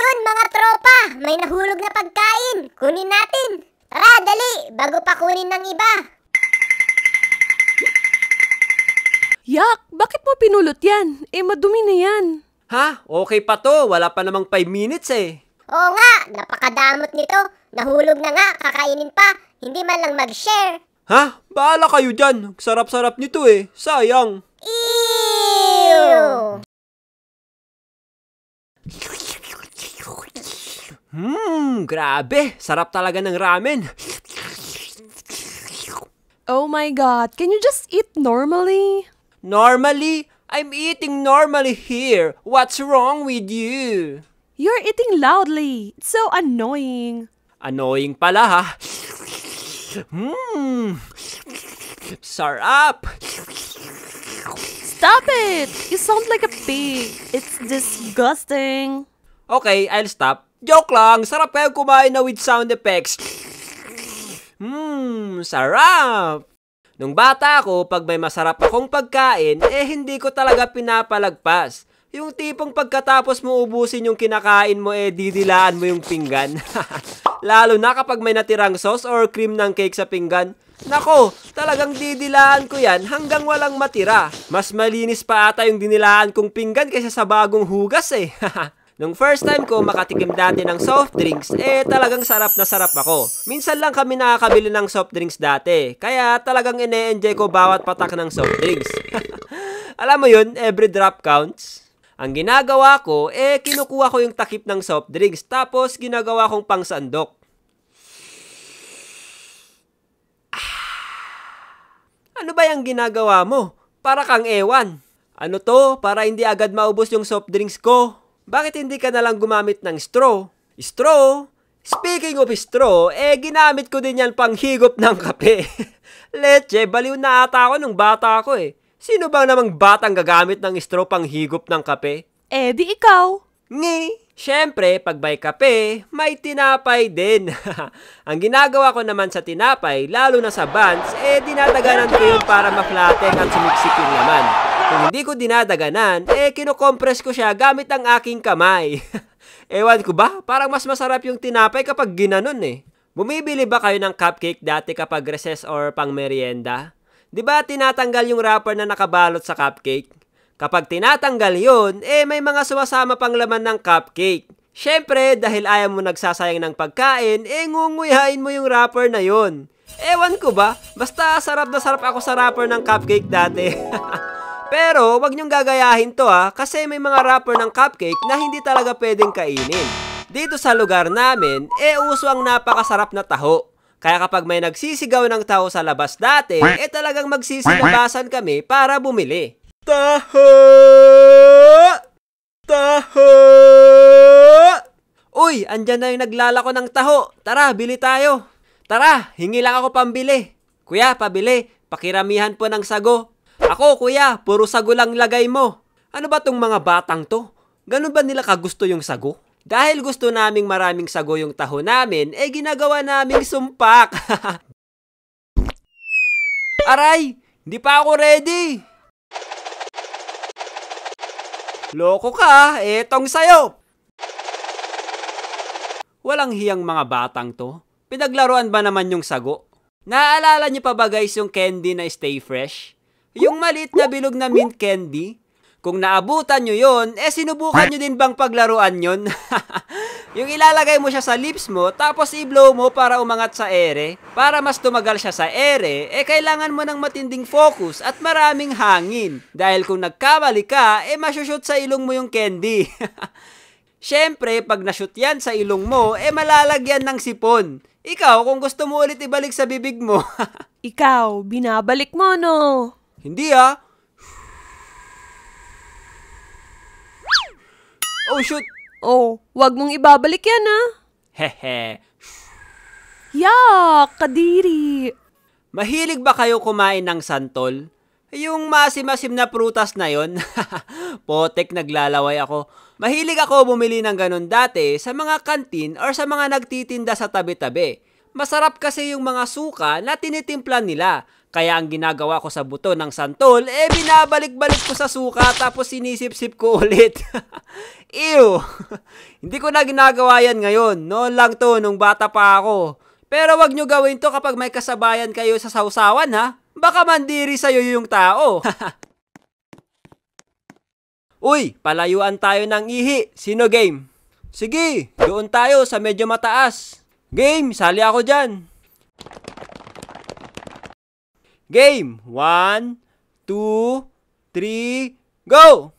Ayun mga tropa, may nahulog na pagkain. Kunin natin. Tara, dali, bago pa kunin ng iba. Yak, bakit mo pinulot yan? Eh, madumi na yan. Ha? Okay pa to. Wala pa namang 5 minutes eh. Oo nga, napakadamot nito. Nahulog na nga, kakainin pa. Hindi man lang mag-share. Ha? Bahala kayo dyan. Sarap-sarap nito eh. Sayang. Ew! Hmm, grabe. Sarap talaga ng ramen. Oh my God, can you just eat normally? Normally? I'm eating normally here. What's wrong with you? You're eating loudly. It's so annoying. Annoying pala ha. Hmm. Sarap. Stop it! You sound like a pig. It's disgusting. Okay, I'll stop. Joke lang, sarap kayo kumain na with sound effects. Mmm, sarap! Nung bata ako, pag may masarap akong pagkain, eh hindi ko talaga pinapalagpas. Yung tipong pagkatapos mo ubusin yung kinakain mo, eh didilaan mo yung pinggan. Lalo na kapag may natirang sauce or cream ng cake sa pinggan. Nako, talagang didilaan ko yan hanggang walang matira. Mas malinis pa ata yung dinilaan kong pinggan kaysa sa bagong hugas eh. Nung first time ko makatikim dati ng soft drinks, eh talagang sarap na sarap ako. Minsan lang kami nakakabili ng soft drinks dati, kaya talagang ine-enjoy ko bawat patak ng soft drinks. Alam mo yun, every drop counts. Ang ginagawa ko, eh kinukuha ko yung takip ng soft drinks tapos ginagawa kong pangsandok. Ah! Ano ba yung ginagawa mo? Para kang ewan. Ano to? Para hindi agad maubos yung soft drinks ko. Bakit hindi ka nalang gumamit ng straw? Straw? Speaking of straw, eh ginamit ko din yan pang higop ng kape. Leche, baliw na ata ako nung bata ako eh. Sino bang namang batang gagamit ng straw pang higop ng kape? Eh di ikaw. Ngi. Siyempre, pag may kape, may tinapay din. ang ginagawa ko naman sa tinapay, lalo na sa buns, eh dinataganan ko yun para maflatten at sumiksik yung laman. Kung hindi ko dinadaganan, eh kinocompress ko siya gamit ang aking kamay. Ewan ko ba, parang mas masarap yung tinapay kapag ginanon eh. Bumibili ba kayo ng cupcake dati kapag recess or pang merienda? Di ba tinatanggal yung wrapper na nakabalot sa cupcake? Kapag tinatanggal yon, eh may mga sumasama pang laman ng cupcake. Siyempre, dahil ayaw mo nagsasayang ng pagkain, eh ngunguyain mo yung wrapper na yon. Ewan ko ba, basta sarap na sarap ako sa wrapper ng cupcake dati. Pero wag niyong gagayahin to ha ah, kasi may mga wrapper ng cupcake na hindi talaga pwedeng kainin. Dito sa lugar namin, e eh, uso ang napakasarap na taho. Kaya kapag may nagsisigaw ng taho sa labas dati, eh talagang magsisilabasan kami para bumili. Taho! Taho! Uy, andyan na yung naglalako ng taho. Tara, bili tayo. Tara, hingi lang ako pambili. Kuya, pabili. Pakiramihan po ng sago. Ako, kuya, puro sago lang lagay mo. Ano ba tong mga batang to? Ganun ba nila kagusto yung sago? Dahil gusto naming maraming sago yung taho namin, eh ginagawa naming sumpak. Aray! Hindi pa ako ready! Loko ka, etong sayo! Walang hiyang mga batang to. Pinaglaruan ba naman yung sago? Naaalala niyo pa ba guys yung candy na stay fresh? Yung maliit na bilog na mint candy? Kung naabutan nyo yon, eh sinubukan nyo din bang paglaruan yon? yung ilalagay mo siya sa lips mo, tapos i-blow mo para umangat sa ere. Para mas tumagal siya sa ere, eh kailangan mo ng matinding focus at maraming hangin. Dahil kung nagkamali ka, eh masushoot sa ilong mo yung candy. Siyempre, pag nashoot yan sa ilong mo, eh malalagyan ng sipon. Ikaw, kung gusto mo ulit ibalik sa bibig mo. Ikaw, binabalik mo, no? Hindi ah. Oh, shoot! Oh, wag mong ibabalik yan ah. Hehe. Yak, kadiri. Mahilig ba kayo kumain ng santol? Yung masim-masim na prutas na yon. Potek, naglalaway ako. Mahilig ako bumili ng ganun dati sa mga kantin or sa mga nagtitinda sa tabi-tabi. Masarap kasi yung mga suka na tinitimpla nila kaya ang ginagawa ko sa buto ng santol, eh binabalik-balik ko sa suka tapos sinisip-sip ko ulit. Ew! Hindi ko na ginagawa yan ngayon. Noon lang to, nung bata pa ako. Pero wag nyo gawin to kapag may kasabayan kayo sa sausawan ha. Baka mandiri sa'yo yung tao. Uy, palayuan tayo ng ihi. Sino game? Sige, doon tayo sa medyo mataas. Game, sali ako dyan. Game! One, two, three, go!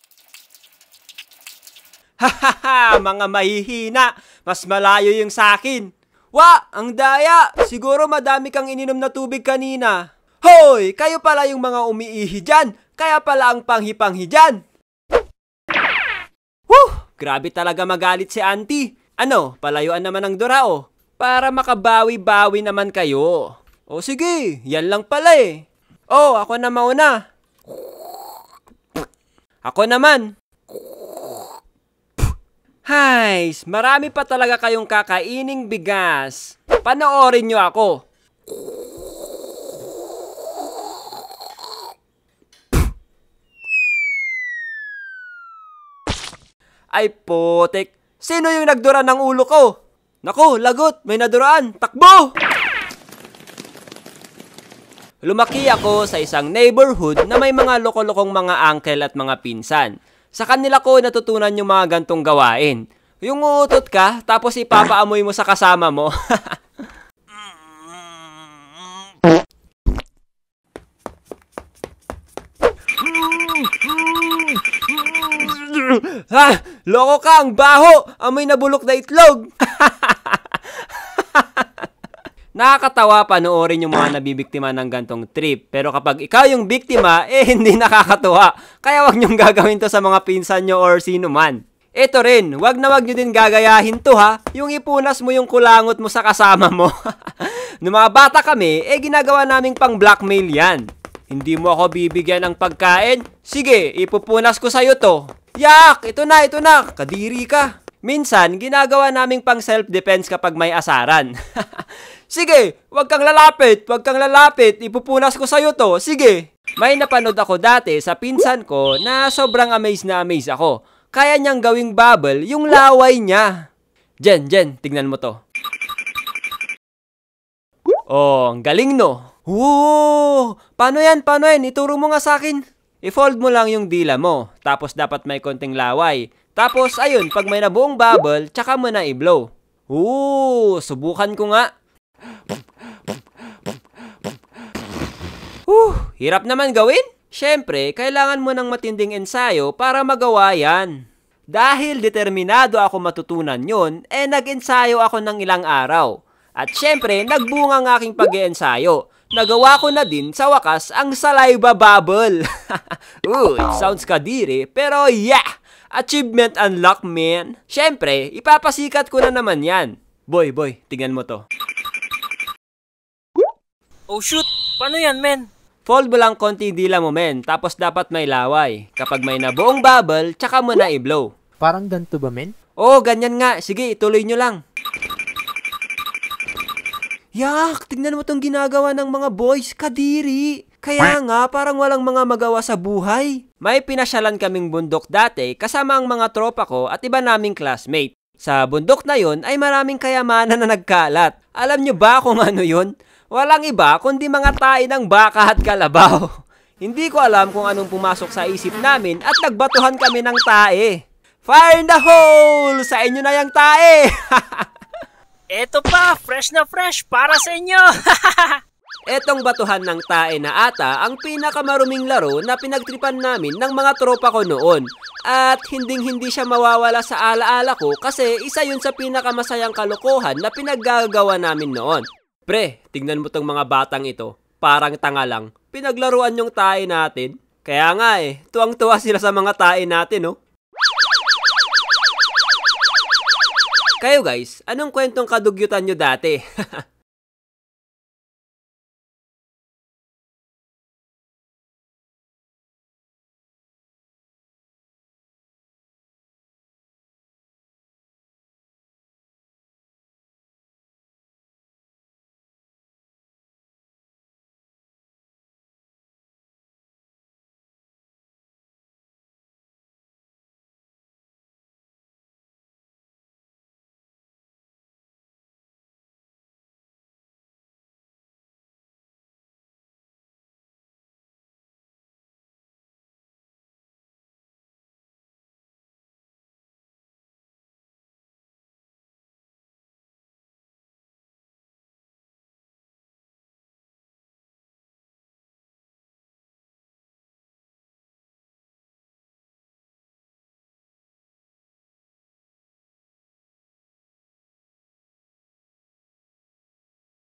Hahaha! Mga mahihina! Mas malayo yung sakin! Wa! Ang daya! Siguro madami kang ininom na tubig kanina. Hoy! Kayo pala yung mga umiihi dyan! Kaya pala ang panghi-panghi dyan! Whew! Grabe talaga magalit si auntie! Ano, palayuan naman ng Dorao para makabawi-bawi naman kayo. O sige, yan lang pala eh. Oh, ako na mauna. Ako naman. Guys, marami pa talaga kayong kakaining bigas. Panoorin nyo ako. Ay potek, sino yung nagdura ng ulo ko? Naku, lagot, may naduraan, takbo! Lumaki ako sa isang neighborhood na may mga lokolokong mga uncle at mga pinsan. Sa kanila ko natutunan yung mga gantong gawain. Yung uutot ka, tapos ipapaamoy mo sa kasama mo. ha! Ah, loko ka! Ang baho! Amoy nabulok na itlog! Nakakatawa panoorin yung mga nabibiktima ng gantong trip. Pero kapag ikaw yung biktima, eh hindi nakakatuwa. Kaya wag niyong gagawin to sa mga pinsan nyo or sino man. Ito rin, wag na wag nyo din gagayahin to ha, yung ipunas mo yung kulangot mo sa kasama mo. Noong mga bata kami, eh ginagawa naming pang blackmail yan. Hindi mo ako bibigyan ng pagkain? Sige, ipupunas ko sa'yo to. Yak! Ito na, ito na! Kadiri ka! Minsan, ginagawa naming pang self-defense kapag may asaran. Sige, huwag kang lalapit, huwag kang lalapit, ipupunas ko sa'yo to, sige. May napanood ako dati sa pinsan ko na sobrang amazed na amazed ako. Kaya niyang gawing bubble yung laway niya. Jen, Jen, tignan mo to. Oh, ang galing no. Whoa! Paano yan? Paano yan? Ituro mo nga sa akin. I-fold mo lang yung dila mo, tapos dapat may konting laway. Tapos, ayun, pag may nabuong bubble, tsaka mo na i-blow. Ooh, subukan ko nga. Uh, hirap naman gawin. Siyempre, kailangan mo ng matinding ensayo para magawa yan. Dahil determinado ako matutunan yon, eh nag-ensayo ako ng ilang araw. At syempre, nagbunga ang aking pag ensayo nagawa ko na din sa wakas ang saliva bubble. Ooh, it sounds kadiri, pero yeah! Achievement unlock, man! Siyempre, ipapasikat ko na naman yan. Boy, boy, tingnan mo to. Oh shoot! Paano yan, men? Fold mo lang konti dila mo, men. Tapos dapat may laway. Kapag may nabuong bubble, tsaka mo na i-blow. Parang ganito ba, men? Oo, oh, ganyan nga. Sige, ituloy nyo lang. Yak, Tingnan mo tong ginagawa ng mga boys, kadiri. Kaya nga, parang walang mga magawa sa buhay. May pinasyalan kaming bundok dati kasama ang mga tropa ko at iba naming classmate. Sa bundok na yon ay maraming kayamanan na nagkalat. Alam nyo ba kung ano yon? Walang iba kundi mga tae ng baka at kalabaw. Hindi ko alam kung anong pumasok sa isip namin at nagbatuhan kami ng tae. Fire in the hole! Sa inyo na yung tae! Eto pa, fresh na fresh para sa inyo! Etong batuhan ng tae na ata ang pinakamaruming laro na pinagtripan namin ng mga tropa ko noon. At hinding-hindi siya mawawala sa alaala ko kasi isa yun sa pinakamasayang kalokohan na pinaggagawa namin noon. Pre, tingnan mo tong mga batang ito. Parang tanga lang. Pinaglaruan yung tae natin. Kaya nga eh, tuwang-tuwa sila sa mga tae natin, no? Oh. Kayo guys, anong kwentong kadugyutan nyo dati?